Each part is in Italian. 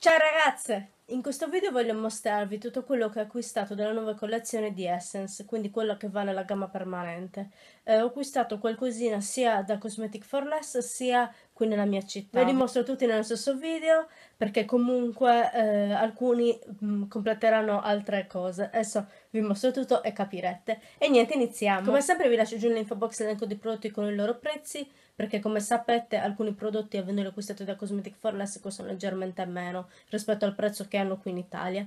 Ciao ragazze! In questo video voglio mostrarvi tutto quello che ho acquistato della nuova collezione di Essence, quindi quello che va nella gamma permanente. Eh, ho acquistato qualcosina sia da Cosmetic for Less sia qui nella mia città. Ve li mostro tutti nello stesso video perché comunque eh, alcuni mh, mm, completeranno altre cose. Adesso vi mostro tutto e capirete. E niente, iniziamo. Come sempre vi lascio giù nell'info box l'elenco dei prodotti con i loro prezzi perché come sapete alcuni prodotti avendoli acquistati da Cosmetic for Less costano leggermente meno rispetto al prezzo che hanno qui in Italia.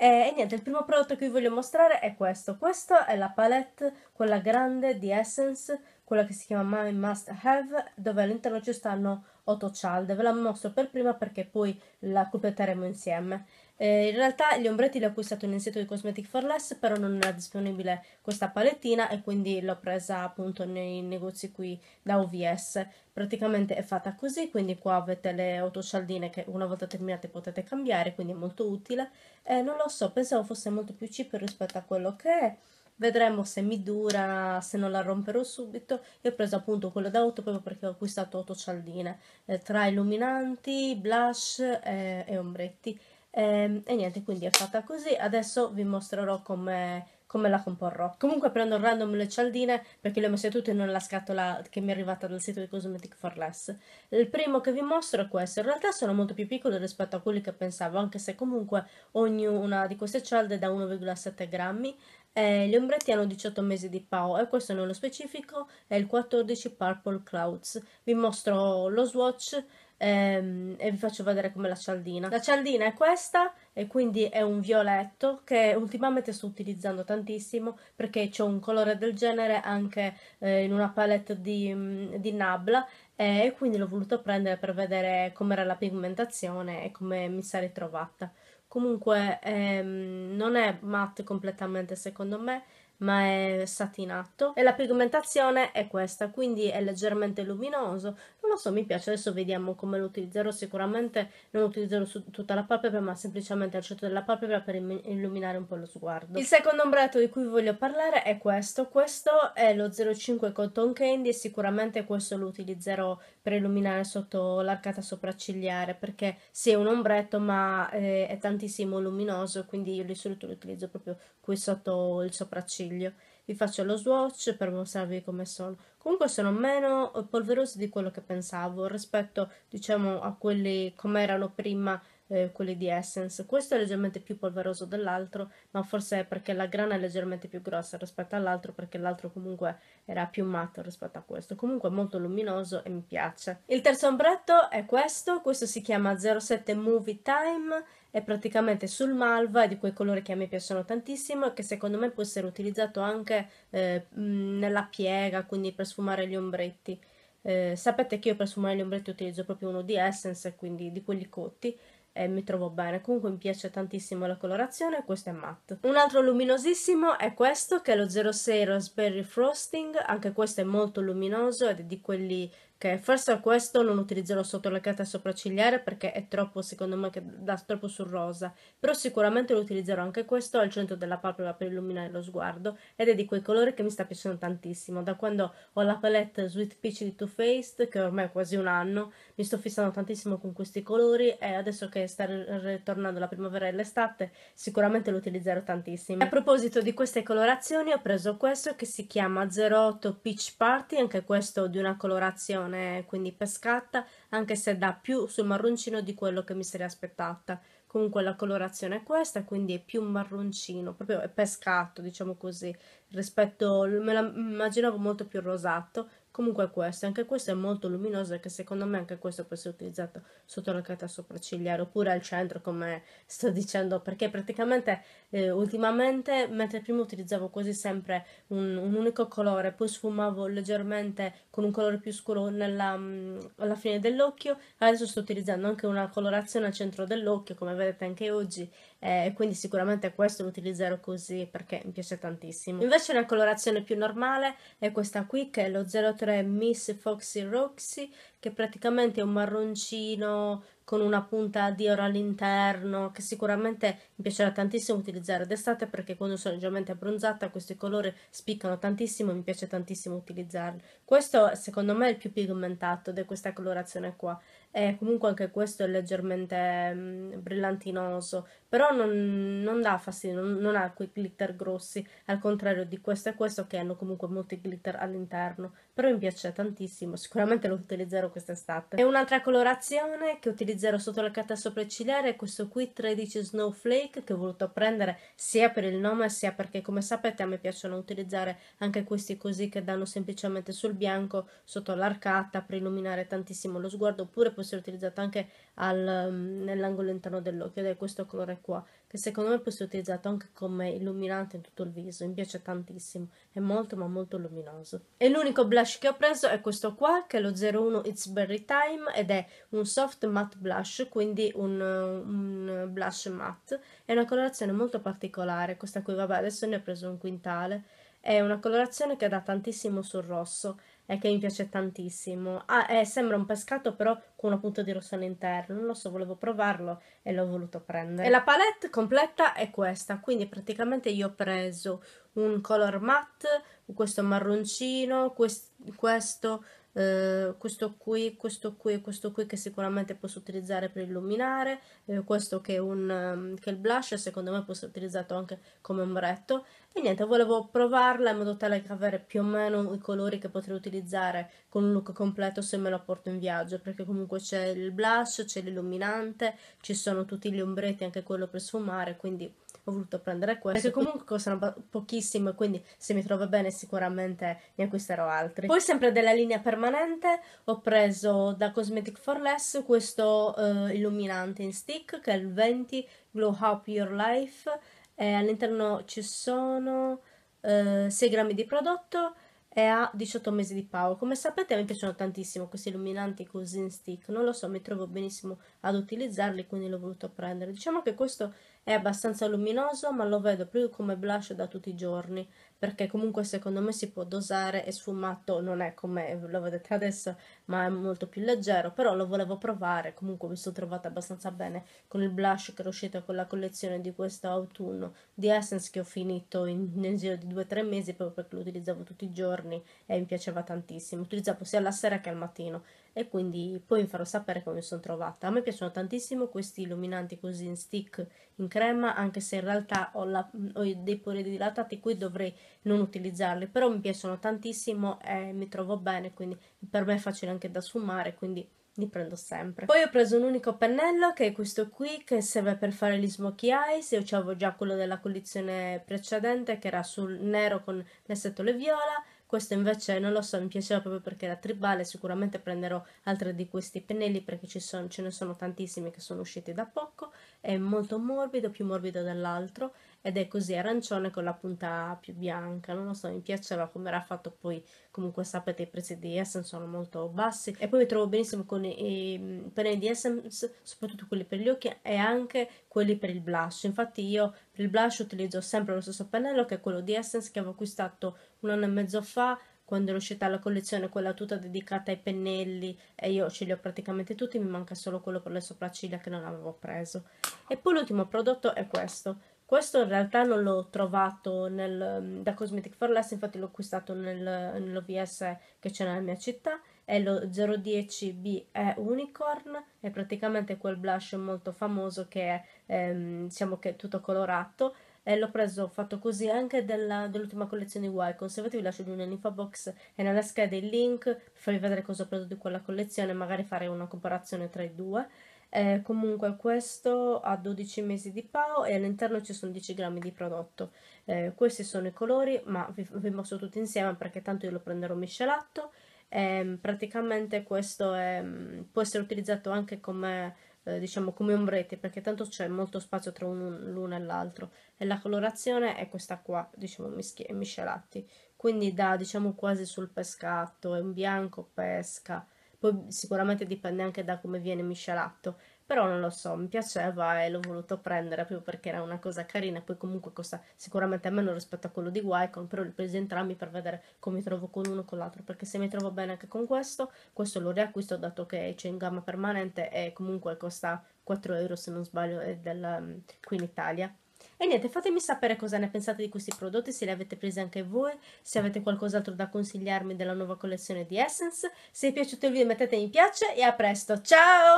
E, e, niente, il primo prodotto che vi voglio mostrare è questo. Questa è la palette, quella grande di Essence quella che si chiama My Must Have, dove all'interno ci stanno 8 cialde. Ve la mostro per prima perché poi la completeremo insieme. Eh, in realtà gli ombretti li ho acquistati nel sito di Cosmetic for Less, però non era disponibile questa palettina e quindi l'ho presa appunto nei negozi qui da OVS. Praticamente è fatta così, quindi qua avete le autocialdine che una volta terminate potete cambiare, quindi è molto utile. Eh, non lo so, pensavo fosse molto più cheap rispetto a quello che è vedremo se mi dura, se non la romperò subito. Io ho preso appunto quello da 8 proprio perché ho acquistato 8 cialdine eh, tra illuminanti, blush eh, e ombretti. Eh, e niente, quindi è fatta così. Adesso vi mostrerò come come la comporrò. Comunque prendo random le cialdine perché le ho messe tutte nella scatola che mi è arrivata dal sito di Cosmetic for Less. Il primo che vi mostro è questo, in realtà sono molto più piccole rispetto a quelli che pensavo, anche se comunque ognuna di queste cialde è da 1,7 grammi, eh, gli ombretti hanno 18 mesi di PAO e eh, questo nello specifico è il 14 Purple Clouds. Vi mostro lo swatch ehm, e vi faccio vedere come la cialdina. La cialdina è questa e quindi è un violetto che ultimamente sto utilizzando tantissimo perché c'è un colore del genere anche eh, in una palette di, mm, di Nabla eh, e quindi l'ho voluto prendere per vedere com'era la pigmentazione e come mi sarei trovata. Comunque ehm, non è matte completamente secondo me, ma è satinato e la pigmentazione è questa, quindi è leggermente luminoso, non lo so, mi piace, adesso vediamo come lo utilizzerò, sicuramente non lo utilizzerò su tutta la palpebra ma semplicemente al centro della palpebra per illuminare un po' lo sguardo. Il secondo ombretto di cui voglio parlare è questo, questo è lo 05 Cotton Candy e sicuramente questo lo utilizzerò per illuminare sotto l'arcata sopraccigliare perché sì è un ombretto ma eh, è tantissimo luminoso quindi io di solito lo utilizzo proprio qui sotto il sopracciglio vi faccio lo swatch per mostrarvi come sono. Comunque sono meno polverosi di quello che pensavo rispetto diciamo a quelli come erano prima eh, quelli di Essence. Questo è leggermente più polveroso dell'altro, ma forse è perché la grana è leggermente più grossa rispetto all'altro, perché l'altro comunque era più matto rispetto a questo. Comunque molto luminoso e mi piace. Il terzo ombretto è questo, questo si chiama 07 Movie Time è praticamente sul malva, è di quei colori che a me piacciono tantissimo e che secondo me può essere utilizzato anche eh, nella piega, quindi per sfumare gli ombretti. Eh, sapete che io per sfumare gli ombretti utilizzo proprio uno di Essence, quindi di quelli cotti, eh, mi trovo bene. Comunque mi piace tantissimo la colorazione, questo è matte. Un altro luminosissimo è questo che è lo 06 Raspberry Frosting, anche questo è molto luminoso ed è di quelli Ok, forse questo non utilizzerò sotto la carta sopraccigliare perché è troppo, secondo me, che dà troppo sul rosa, però sicuramente lo utilizzerò anche questo al centro della palpebra per illuminare lo sguardo ed è di quei colori che mi sta piacendo tantissimo. Da quando ho la palette Sweet Peach di Too Faced, che ormai è quasi un anno, mi sto fissando tantissimo con questi colori e adesso che sta ritornando la primavera e l'estate sicuramente lo utilizzerò tantissimo. A proposito di queste colorazioni ho preso questo che si chiama 08 Peach Party, anche questo di una colorazione non è quindi pescata, anche se dà più sul marroncino di quello che mi sarei aspettata. Comunque la colorazione è questa, quindi è più marroncino, proprio pescato, diciamo così, rispetto, me la immaginavo molto più rosato, comunque questa, anche questa è molto luminosa che secondo me anche questa può essere utilizzata sotto la carta sopraccigliare oppure al centro come sto dicendo perché praticamente eh, ultimamente mentre prima utilizzavo quasi sempre un, un, unico colore poi sfumavo leggermente con un colore più scuro nella, mm, alla fine dell'occhio adesso sto utilizzando anche una colorazione al centro dell'occhio come vedete anche oggi eh, quindi sicuramente questo lo utilizzerò così perché mi piace tantissimo. Invece una colorazione più normale è questa qui che è lo 03 Miss Foxy Roxy che praticamente è un marroncino con una punta di oro all'interno, che sicuramente mi piacerà tantissimo utilizzare d'estate perché quando sono leggermente abbronzata questi colori spiccano tantissimo e mi piace tantissimo utilizzarli. Questo secondo me è il più pigmentato di questa colorazione qua e comunque anche questo è leggermente mh, mm, brillantinoso, però non, non dà fastidio, non, non, ha quei glitter grossi, al contrario di questo e questo che hanno comunque molti glitter all'interno, però mi piace tantissimo, sicuramente lo utilizzerò quest'estate. E un'altra colorazione che utilizzerò sotto la carta sopra il ciliare è questo qui 13 Snowflake che ho voluto prendere sia per il nome sia perché come sapete a me piacciono utilizzare anche questi così che danno semplicemente sul bianco sotto l'arcata per illuminare tantissimo lo sguardo oppure può essere utilizzato anche um, nell'angolo interno dell'occhio ed è questo colore qua che secondo me può essere utilizzato anche come illuminante in tutto il viso, mi piace tantissimo, è molto ma molto luminoso. E l'unico blush che ho preso è questo qua, che è lo 01 It's Berry Time, ed è un soft matte blush, quindi un, un blush matte, è una colorazione molto particolare, questa qui vabbè adesso ne ho preso un quintale, è una colorazione che dà tantissimo sul rosso e che mi piace tantissimo. Ah, è, eh, sembra un pescato però con una punta di rosso all'interno. Non lo so, volevo provarlo e l'ho voluto prendere. E la palette completa è questa, quindi praticamente io ho preso un color matte, questo marroncino, quest questo eh, questo qui, questo qui e questo qui che sicuramente posso utilizzare per illuminare, eh, questo che è, un, ehm, che è il blush secondo me può essere utilizzato anche come ombretto e niente, volevo provarla in modo tale che avere più o meno i colori che potrei utilizzare con un look completo se me lo porto in viaggio perché comunque c'è il blush, c'è l'illuminante, ci sono tutti gli ombretti, anche quello per sfumare, quindi ho voluto prendere questo, perché comunque costano pochissimo, quindi se mi trovo bene sicuramente ne acquisterò altri. Poi sempre della linea permanente ho preso da Cosmetic for Less questo uh, illuminante in stick che è il 20 Glow Up Your Life e all'interno ci sono uh, eh, 6 grammi di prodotto e ha 18 mesi di power. Come sapete mi piacciono tantissimo questi illuminanti così in stick, non lo so, mi trovo benissimo ad utilizzarli, quindi l'ho voluto prendere. Diciamo che questo è abbastanza luminoso, ma lo vedo più come blush da tutti i giorni, perché comunque secondo me si può dosare e sfumato non è come lo vedete adesso, ma è molto più leggero, però lo volevo provare, comunque mi sono trovata abbastanza bene con il blush che era uscito con la collezione di questo autunno di Essence che ho finito in, nel giro di 2-3 mesi proprio perché lo utilizzavo tutti i giorni e mi piaceva tantissimo, lo utilizzavo sia la sera che al mattino e quindi poi vi farò sapere come mi sono trovata. A me piacciono tantissimo questi illuminanti così in stick in crema, anche se in realtà ho, la, ho dei dilatati qui dovrei non utilizzarli, però mi piacciono tantissimo e mi trovo bene, quindi per me è facile anche da sfumare, quindi li prendo sempre. Poi ho preso un unico pennello che è questo qui che serve per fare gli smokey eyes, io avevo già quello della collezione precedente che era sul nero con l'essetto le viola questo invece non lo so, mi piaceva proprio perché era tribale, sicuramente prenderò altri di questi pennelli perché ci sono, ce ne sono tantissimi che sono usciti da poco, è molto morbido, più morbido dell'altro ed è così arancione con la punta più bianca, non lo so, mi piaceva come era fatto poi, comunque sapete i prezzi di Essence sono molto bassi e poi mi trovo benissimo con i, i pennelli di Essence, soprattutto quelli per gli occhi e anche quelli per il blush, infatti io per il blush utilizzo sempre lo stesso pennello che è quello di Essence che avevo acquistato un anno e mezzo fa, quando è uscita la collezione quella la tuta dedicata ai pennelli e io ce li ho praticamente tutti, mi manca solo quello per le sopracciglia che non avevo preso. E poi l'ultimo prodotto è questo. Questo in realtà non l'ho trovato nel, mm, da Cosmetic for Less, infatti l'ho acquistato nel, nell'OVS che c'è nella mia città, è lo 010BE Unicorn, è praticamente quel blush molto famoso che è ehm, diciamo che è tutto colorato, eh, l'ho preso, fatto così anche della, dell'ultima collezione Wycon. Se volete vi lascio giù nell'info box e nella scheda il link per farvi vedere cosa ho preso di quella collezione, magari fare una comparazione tra i due. Eh, comunque questo ha 12 mesi di PAO e all'interno ci sono 10 grammi di prodotto. Eh, questi sono i colori, ma vi, vi mostro tutti insieme perché tanto io lo prenderò miscelato. Eh, praticamente questo è, mm, può essere utilizzato anche come eh, diciamo come ombrette perché tanto c'è molto spazio tra l'uno e l'altro e la colorazione è questa qua diciamo miscelati quindi da diciamo quasi sul pescato è un bianco pesca poi sicuramente dipende anche da come viene miscelato però non lo so, mi piaceva e l'ho voluto prendere proprio perché era una cosa carina, poi comunque costa sicuramente meno rispetto a quello di Wycon, però li ho presi entrambi per vedere come mi trovo con uno o con l'altro, perché se mi trovo bene anche con questo, questo lo riacquisto dato che c'è in gamma permanente e comunque costa 4 euro se non sbaglio, è eh, del, mm, qui in Italia. E niente, fatemi sapere cosa ne pensate di questi prodotti, se li avete presi anche voi, se avete qualcos'altro da consigliarmi della nuova collezione di Essence. Se vi è piaciuto il video mettete mi piace e a presto, ciao!